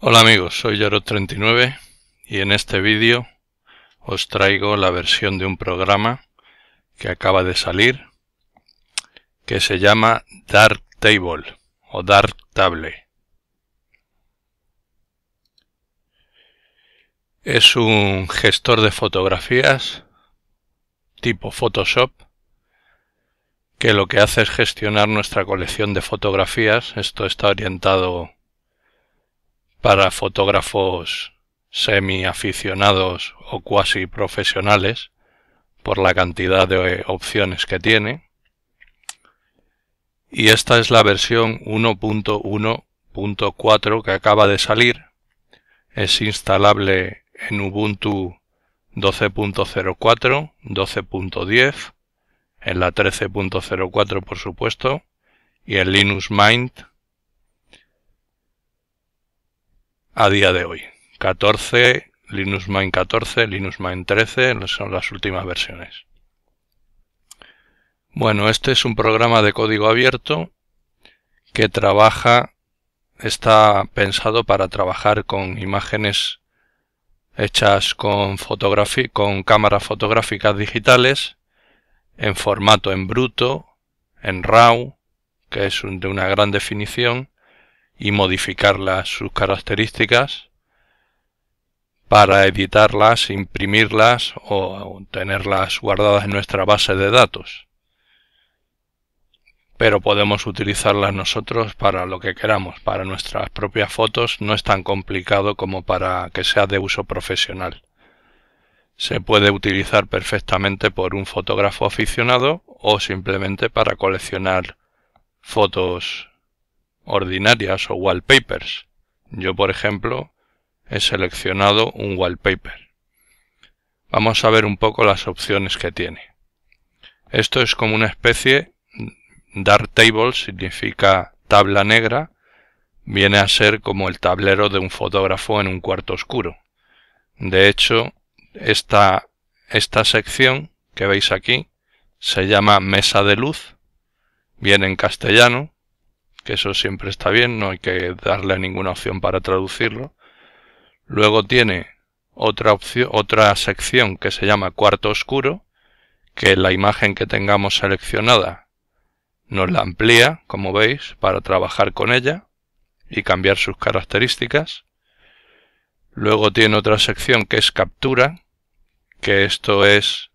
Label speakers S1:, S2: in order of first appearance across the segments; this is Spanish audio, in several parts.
S1: Hola amigos, soy yoro 39 y en este vídeo os traigo la versión de un programa que acaba de salir que se llama Dark Table o Dark Table. Es un gestor de fotografías tipo Photoshop que lo que hace es gestionar nuestra colección de fotografías. Esto está orientado para fotógrafos semi-aficionados o cuasi profesionales por la cantidad de opciones que tiene. Y esta es la versión 1.1.4 que acaba de salir. Es instalable en Ubuntu 12.04, 12.10, en la 13.04 por supuesto, y en Linux Mint a día de hoy. 14, Linux Mine 14, Linux Mine 13 son las últimas versiones. Bueno, este es un programa de código abierto que trabaja, está pensado para trabajar con imágenes hechas con, con cámaras fotográficas digitales en formato en bruto, en RAW, que es de una gran definición, y modificarlas sus características para editarlas, imprimirlas o tenerlas guardadas en nuestra base de datos. Pero podemos utilizarlas nosotros para lo que queramos, para nuestras propias fotos no es tan complicado como para que sea de uso profesional. Se puede utilizar perfectamente por un fotógrafo aficionado o simplemente para coleccionar fotos ordinarias o wallpapers. Yo, por ejemplo, he seleccionado un wallpaper. Vamos a ver un poco las opciones que tiene. Esto es como una especie, dark table significa tabla negra, viene a ser como el tablero de un fotógrafo en un cuarto oscuro. De hecho, esta, esta sección que veis aquí se llama mesa de luz, viene en castellano, que eso siempre está bien, no hay que darle ninguna opción para traducirlo. Luego tiene otra, opción, otra sección que se llama cuarto oscuro, que la imagen que tengamos seleccionada nos la amplía, como veis, para trabajar con ella y cambiar sus características. Luego tiene otra sección que es captura, que esto es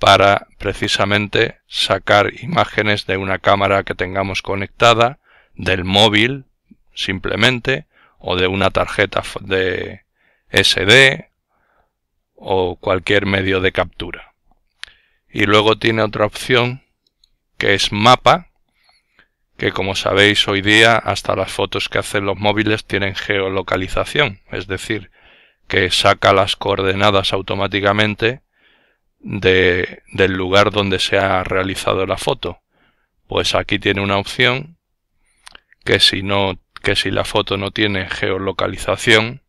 S1: para precisamente sacar imágenes de una cámara que tengamos conectada del móvil simplemente o de una tarjeta de SD o cualquier medio de captura. Y luego tiene otra opción que es mapa, que como sabéis hoy día hasta las fotos que hacen los móviles tienen geolocalización, es decir, que saca las coordenadas automáticamente del lugar donde se ha realizado la foto. Pues aquí tiene una opción que si no que si la foto no tiene geolocalización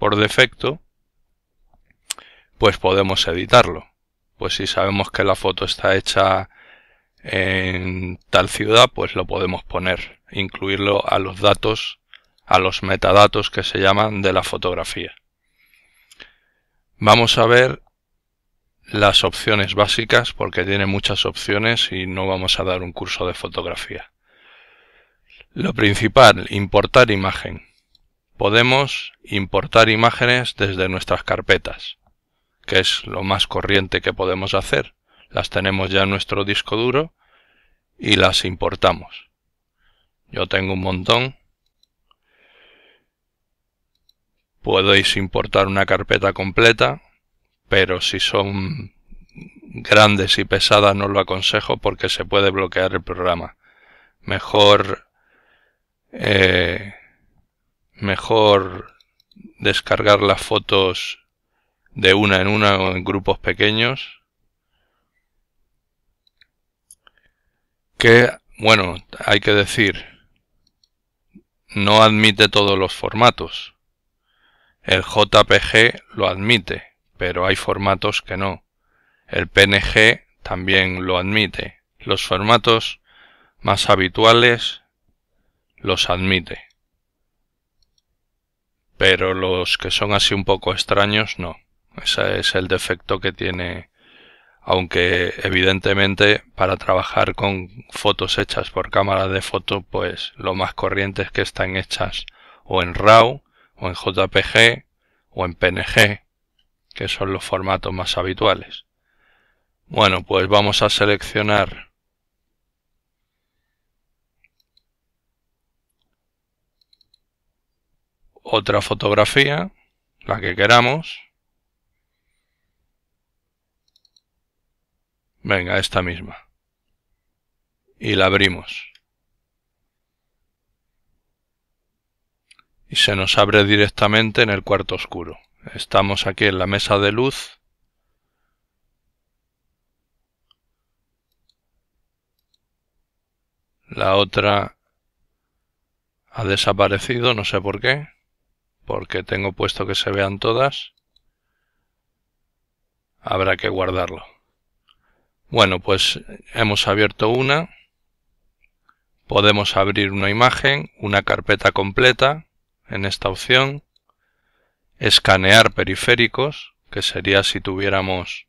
S1: por defecto, pues podemos editarlo. Pues si sabemos que la foto está hecha en tal ciudad, pues lo podemos poner, incluirlo a los datos, a los metadatos que se llaman de la fotografía. Vamos a ver las opciones básicas porque tiene muchas opciones y no vamos a dar un curso de fotografía. Lo principal, importar imagen. Podemos importar imágenes desde nuestras carpetas, que es lo más corriente que podemos hacer. Las tenemos ya en nuestro disco duro y las importamos. Yo tengo un montón. Podéis importar una carpeta completa, pero si son grandes y pesadas no lo aconsejo porque se puede bloquear el programa. Mejor eh, mejor descargar las fotos de una en una o en grupos pequeños que bueno hay que decir no admite todos los formatos el jpg lo admite pero hay formatos que no el png también lo admite los formatos más habituales los admite. Pero los que son así un poco extraños, no. Ese es el defecto que tiene. Aunque evidentemente para trabajar con fotos hechas por cámara de foto, pues lo más corriente es que están hechas o en RAW, o en JPG, o en PNG, que son los formatos más habituales. Bueno, pues vamos a seleccionar otra fotografía, la que queramos. Venga, esta misma. Y la abrimos. Y se nos abre directamente en el cuarto oscuro. Estamos aquí en la mesa de luz. La otra ha desaparecido, no sé por qué porque tengo puesto que se vean todas, habrá que guardarlo. Bueno, pues hemos abierto una. Podemos abrir una imagen, una carpeta completa, en esta opción. Escanear periféricos, que sería si tuviéramos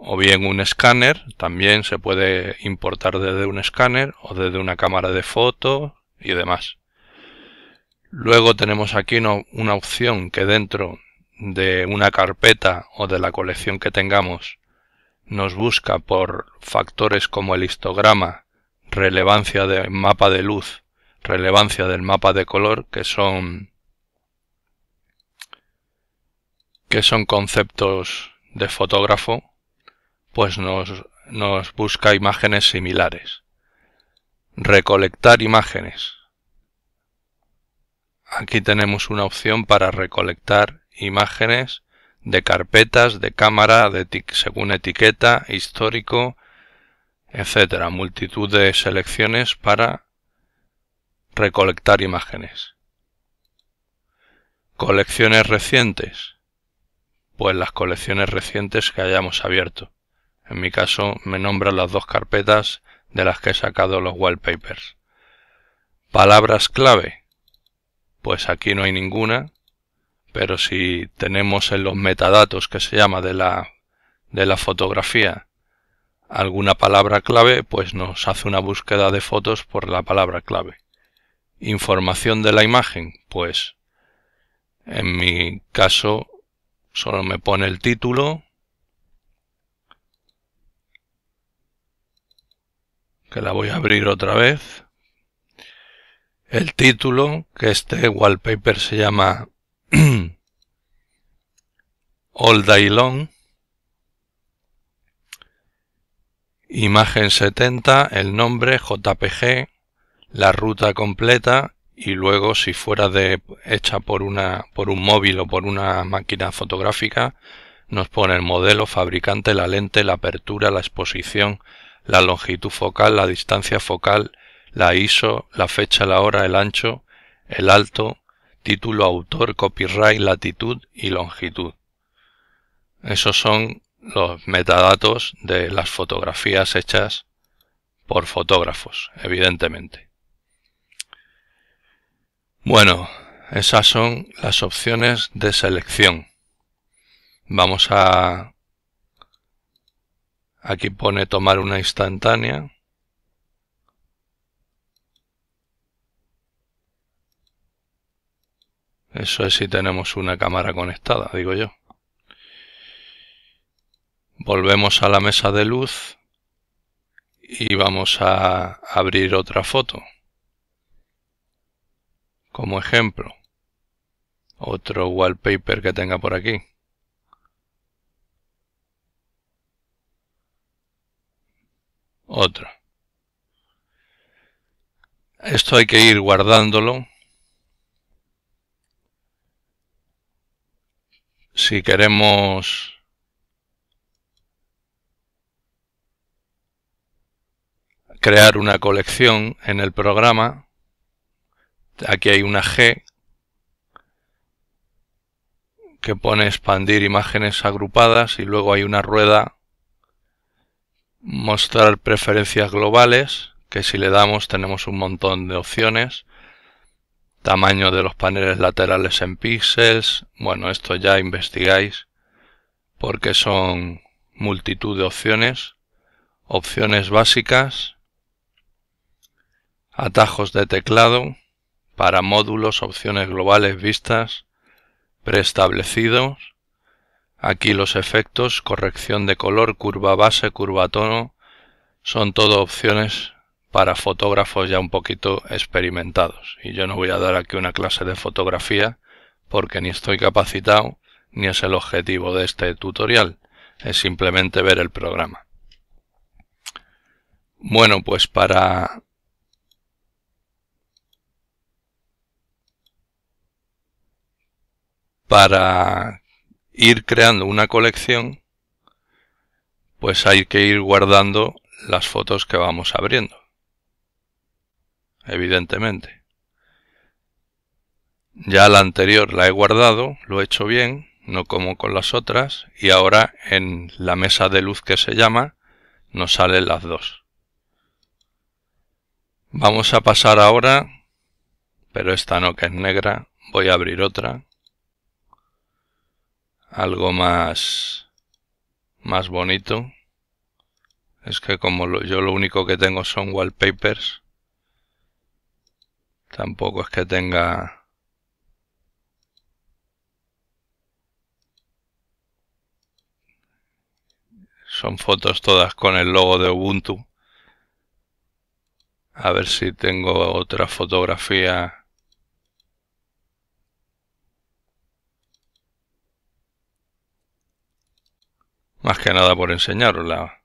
S1: o bien un escáner, también se puede importar desde un escáner o desde una cámara de foto y demás. Luego tenemos aquí una opción que dentro de una carpeta o de la colección que tengamos nos busca por factores como el histograma, relevancia del mapa de luz, relevancia del mapa de color, que son que son conceptos de fotógrafo, pues nos, nos busca imágenes similares. Recolectar imágenes Aquí tenemos una opción para recolectar imágenes de carpetas, de cámara, según etiqueta, histórico, etcétera, multitud de selecciones para recolectar imágenes. Colecciones recientes. Pues las colecciones recientes que hayamos abierto. En mi caso me nombran las dos carpetas de las que he sacado los wallpapers. Palabras clave pues aquí no hay ninguna, pero si tenemos en los metadatos que se llama de la, de la fotografía alguna palabra clave, pues nos hace una búsqueda de fotos por la palabra clave. Información de la imagen, pues en mi caso solo me pone el título, que la voy a abrir otra vez el título, que este wallpaper se llama All Day Long, imagen 70, el nombre JPG, la ruta completa y luego si fuera de hecha por una por un móvil o por una máquina fotográfica nos pone el modelo, fabricante, la lente, la apertura, la exposición, la longitud focal, la distancia focal la ISO, la fecha, la hora, el ancho, el alto, título, autor, copyright, latitud y longitud. Esos son los metadatos de las fotografías hechas por fotógrafos, evidentemente. Bueno, esas son las opciones de selección. Vamos a... Aquí pone tomar una instantánea. Eso es si tenemos una cámara conectada, digo yo. Volvemos a la mesa de luz y vamos a abrir otra foto. Como ejemplo, otro wallpaper que tenga por aquí. Otra. Esto hay que ir guardándolo si queremos crear una colección en el programa, aquí hay una G que pone expandir imágenes agrupadas y luego hay una rueda mostrar preferencias globales que si le damos tenemos un montón de opciones tamaño de los paneles laterales en píxeles, bueno, esto ya investigáis porque son multitud de opciones, opciones básicas, atajos de teclado, para módulos, opciones globales vistas, preestablecidos, aquí los efectos, corrección de color, curva base, curva tono, son todo opciones para fotógrafos ya un poquito experimentados. Y yo no voy a dar aquí una clase de fotografía porque ni estoy capacitado ni es el objetivo de este tutorial. Es simplemente ver el programa. Bueno, pues para... Para ir creando una colección, pues hay que ir guardando las fotos que vamos abriendo evidentemente. Ya la anterior la he guardado, lo he hecho bien, no como con las otras, y ahora en la mesa de luz que se llama nos salen las dos. Vamos a pasar ahora, pero esta no que es negra, voy a abrir otra, algo más, más bonito. Es que como yo lo único que tengo son wallpapers, Tampoco es que tenga... Son fotos todas con el logo de Ubuntu. A ver si tengo otra fotografía... Más que nada por enseñarosla.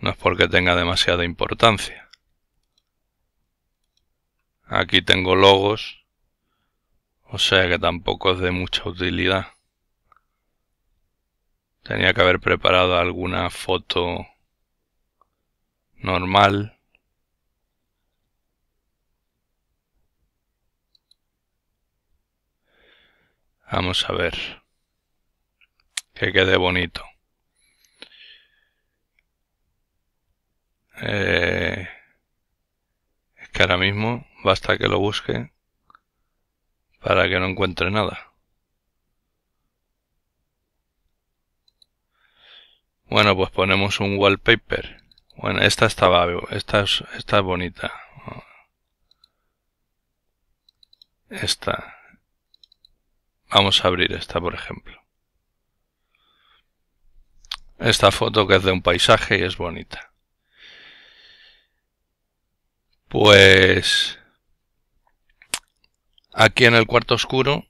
S1: No es porque tenga demasiada importancia. Aquí tengo logos. O sea que tampoco es de mucha utilidad. Tenía que haber preparado alguna foto normal. Vamos a ver. Que quede bonito. Eh, es que ahora mismo basta que lo busque para que no encuentre nada. Bueno, pues ponemos un wallpaper. Bueno, esta estaba, esta es, es bonita. Esta. Vamos a abrir esta, por ejemplo. Esta foto que es de un paisaje y es bonita. Pues aquí en el cuarto oscuro,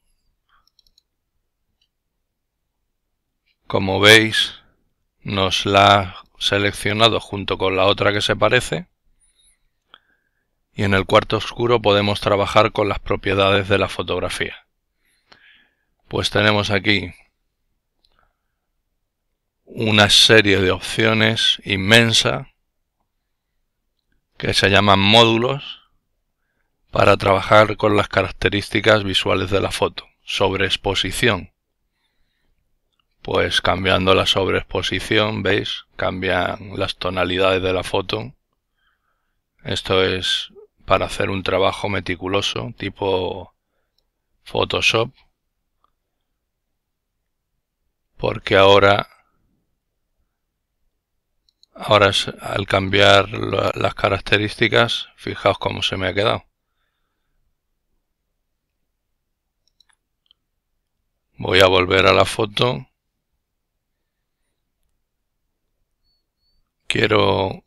S1: como veis, nos la ha seleccionado junto con la otra que se parece. Y en el cuarto oscuro podemos trabajar con las propiedades de la fotografía. Pues tenemos aquí una serie de opciones inmensa que se llaman módulos para trabajar con las características visuales de la foto. Sobreexposición. Pues cambiando la sobreexposición, veis, cambian las tonalidades de la foto. Esto es para hacer un trabajo meticuloso, tipo Photoshop. Porque ahora Ahora al cambiar las características, fijaos cómo se me ha quedado. Voy a volver a la foto. Quiero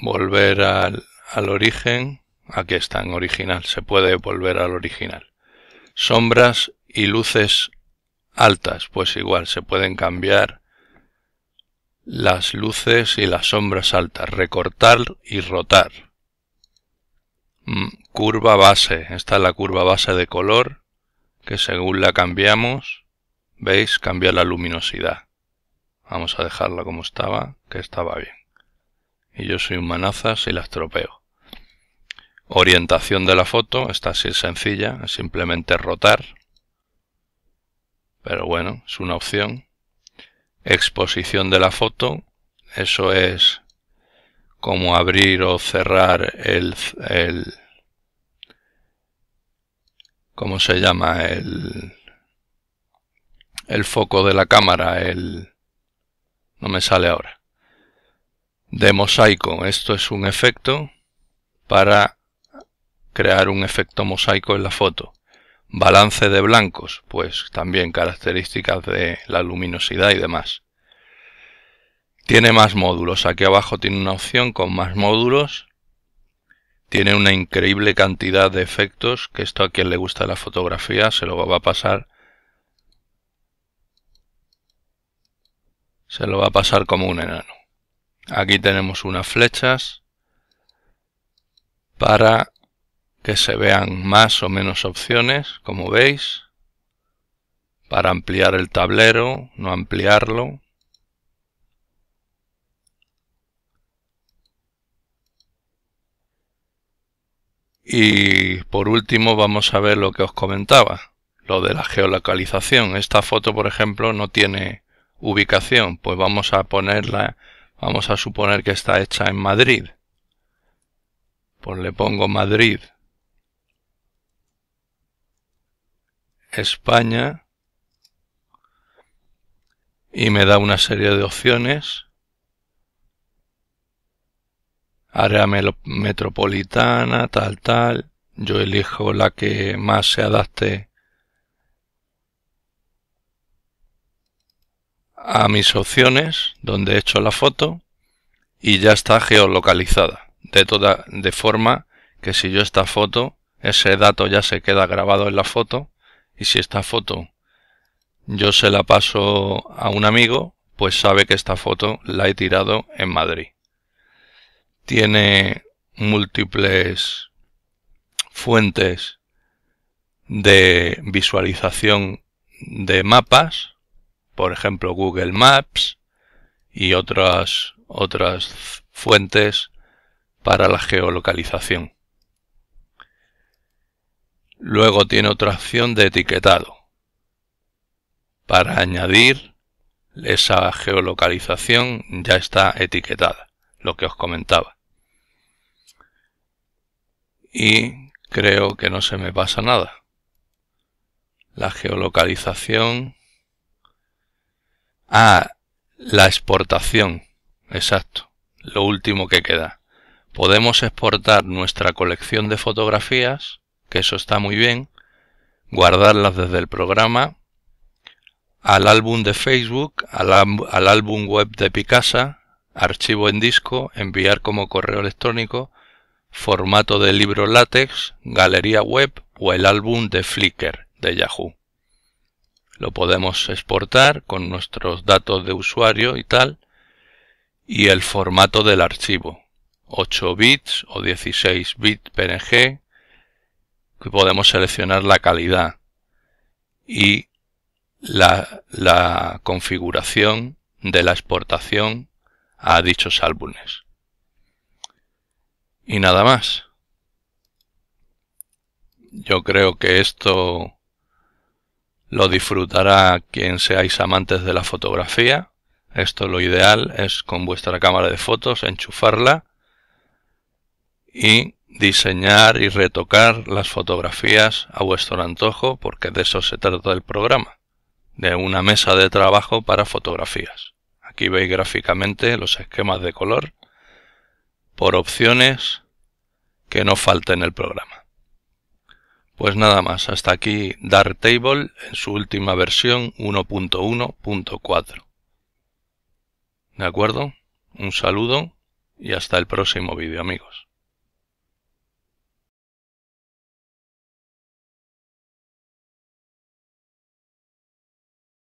S1: volver al, origen. Aquí está, en original. Se puede volver al original. Sombras y luces altas. Pues igual, se pueden cambiar las luces y las sombras altas. Recortar y rotar. Mm, curva base. Esta es la curva base de color que según la cambiamos, veis, cambia la luminosidad. Vamos a dejarla como estaba, que estaba bien. Y yo soy un manazas y la estropeo. Orientación de la foto, esta sí es sencilla, es simplemente rotar. Pero bueno, es una opción. Exposición de la foto, eso es como abrir o cerrar el, el ¿Cómo se llama? El, el foco de la cámara, el... No me sale ahora. De mosaico. Esto es un efecto para crear un efecto mosaico en la foto. Balance de blancos, pues también características de la luminosidad y demás. Tiene más módulos. Aquí abajo tiene una opción con más módulos tiene una increíble cantidad de efectos, que esto a quien le gusta la fotografía se lo va a pasar. Se lo va a pasar como un enano. Aquí tenemos unas flechas para que se vean más o menos opciones, como veis, para ampliar el tablero, no ampliarlo, Y por último vamos a ver lo que os comentaba, lo de la geolocalización. Esta foto, por ejemplo, no tiene ubicación, pues vamos a ponerla, vamos a suponer que está hecha en Madrid. Pues le pongo Madrid, España, y me da una serie de opciones área metropolitana, tal, tal. Yo elijo la que más se adapte a mis opciones donde he hecho la foto y ya está geolocalizada. De, toda, de forma que si yo esta foto, ese dato ya se queda grabado en la foto y si esta foto yo se la paso a un amigo, pues sabe que esta foto la he tirado en Madrid tiene múltiples fuentes de visualización de mapas, por ejemplo Google Maps y otras, otras fuentes para la geolocalización. Luego tiene otra opción de etiquetado para añadir esa geolocalización ya está etiquetada, lo que os comentaba y creo que no se me pasa nada. La geolocalización. Ah, la exportación. Exacto. Lo último que queda. Podemos exportar nuestra colección de fotografías, que eso está muy bien, guardarlas desde el programa, al álbum de Facebook, al, álbum web de Picasa, archivo en disco, enviar como correo electrónico, formato de libro látex, galería web o el álbum de Flickr de Yahoo. Lo podemos exportar con nuestros datos de usuario y tal, y el formato del archivo, 8 bits o 16 bits PNG, que podemos seleccionar la calidad y la configuración de la exportación a dichos álbumes y nada más. Yo creo que esto lo disfrutará quien seáis amantes de la fotografía. Esto lo ideal es con vuestra cámara de fotos enchufarla y diseñar y retocar las fotografías a vuestro antojo porque de eso se trata el programa, de una mesa de trabajo para fotografías. Aquí veis gráficamente los esquemas de color por opciones que no falta en el programa. Pues nada más, hasta aquí Table en su última versión 1.1.4. ¿De acuerdo? Un saludo y hasta el próximo vídeo amigos.